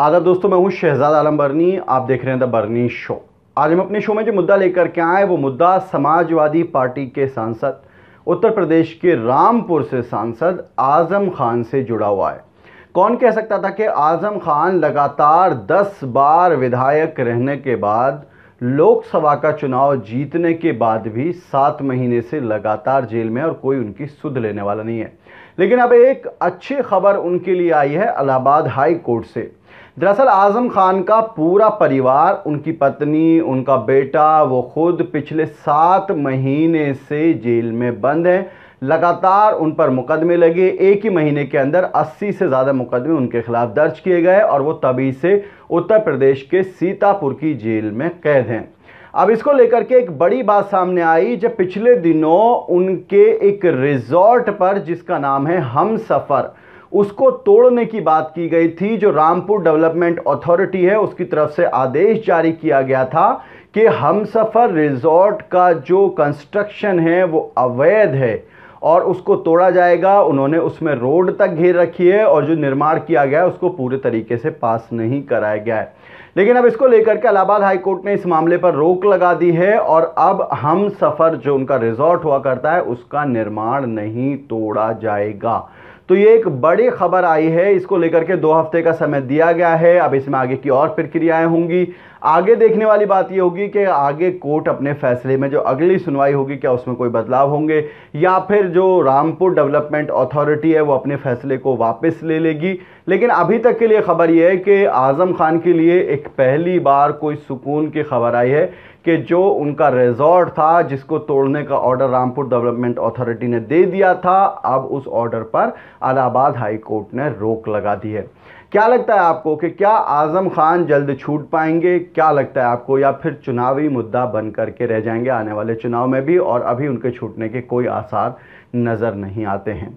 आदाब दोस्तों मैं हूं शहजाद आलम बर्नी आप देख रहे हैं द बर्नी शो आज हम अपने शो में जो मुद्दा लेकर के आए वो मुद्दा समाजवादी पार्टी के सांसद उत्तर प्रदेश के रामपुर से सांसद आज़म खान से जुड़ा हुआ है कौन कह सकता था कि आज़म खान लगातार 10 बार विधायक रहने के बाद लोकसभा का चुनाव जीतने के बाद भी सात महीने से लगातार जेल में और कोई उनकी सुध लेने वाला नहीं है लेकिन अब एक अच्छी खबर उनके लिए आई है अलाहाबाद हाई कोर्ट से दरअसल आज़म खान का पूरा परिवार उनकी पत्नी उनका बेटा वो खुद पिछले सात महीने से जेल में बंद हैं लगातार उन पर मुकदमे लगे एक ही महीने के अंदर 80 से ज़्यादा मुकदमे उनके खिलाफ दर्ज किए गए और वो तभी से उत्तर प्रदेश के सीतापुर की जेल में कैद हैं अब इसको लेकर के एक बड़ी बात सामने आई जब पिछले दिनों उनके एक रिजॉर्ट पर जिसका नाम है हम सफ़र उसको तोड़ने की बात की गई थी जो रामपुर डेवलपमेंट अथॉरिटी है उसकी तरफ से आदेश जारी किया गया था कि हम सफ़र रिजॉर्ट का जो कंस्ट्रक्शन है वो अवैध है और उसको तोड़ा जाएगा उन्होंने उसमें रोड तक घेर रखी है और जो निर्माण किया गया है उसको पूरे तरीके से पास नहीं कराया गया है लेकिन अब इसको लेकर के इलाहाबाद हाईकोर्ट ने इस मामले पर रोक लगा दी है और अब हम सफ़र जो उनका रिजॉर्ट हुआ करता है उसका निर्माण नहीं तोड़ा जाएगा तो ये एक बड़ी खबर आई है इसको लेकर के दो हफ्ते का समय दिया गया है अब इसमें आगे की और प्रक्रियाएं होंगी आगे देखने वाली बात ये होगी कि आगे कोर्ट अपने फैसले में जो अगली सुनवाई होगी क्या उसमें कोई बदलाव होंगे या फिर जो रामपुर डेवलपमेंट अथॉरिटी है वो अपने फैसले को वापस ले लेगी लेकिन अभी तक के लिए खबर यह है कि आज़म खान के लिए एक पहली बार कोई सुकून की खबर आई है कि जो उनका रिजॉर्ट था जिसको तोड़ने का ऑर्डर रामपुर डेवलपमेंट अथॉरिटी ने दे दिया था अब उस ऑर्डर पर अलाहाबाद हाई कोर्ट ने रोक लगा दी है क्या लगता है आपको कि क्या आज़म खान जल्द छूट पाएंगे क्या लगता है आपको या फिर चुनावी मुद्दा बन करके रह जाएंगे आने वाले चुनाव में भी और अभी उनके छूटने के कोई आसार नज़र नहीं आते हैं